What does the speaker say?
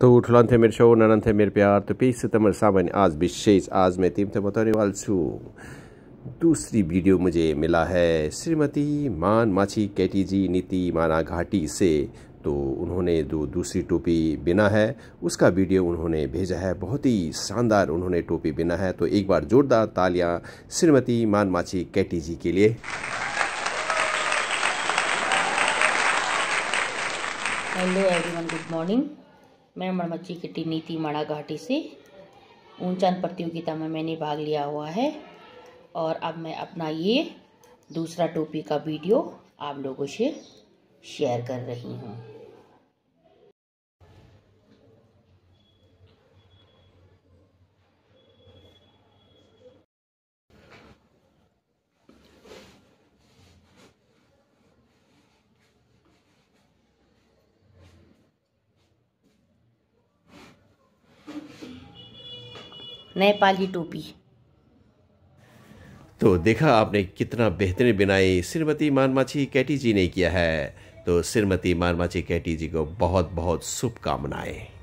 तो उठलान थे मेरे शो नरन थे मेरे प्यार तो पेश सितमर सावन आज विशेष आज मैं तीम थे बताने वाल छू दूसरी वीडियो मुझे मिला है श्रीमती मान माछी केटी जी नीति माना घाटी से तो उन्होंने जो दू, दूसरी टोपी बिना है उसका वीडियो उन्होंने भेजा है बहुत ही शानदार उन्होंने टोपी बिना है तो एक बार जोरदार तालियां श्रीमती मान माछी कैटी जी के लिए हेलो एवरीवन गुड मॉर्निंग मैं मड़मच्छी की नीति माड़ा घाटी से ऊंचान प्रतियोगिता में मैंने भाग लिया हुआ है और अब मैं अपना ये दूसरा टोपी का वीडियो आप लोगों से शेयर कर रही हूँ नेपाली टोपी तो देखा आपने कितना बेहतरीन बिनाई श्रीमती मानमाछी कैटी जी ने किया है तो श्रीमती मानमाछी कैटी जी को बहुत बहुत शुभकामनाएं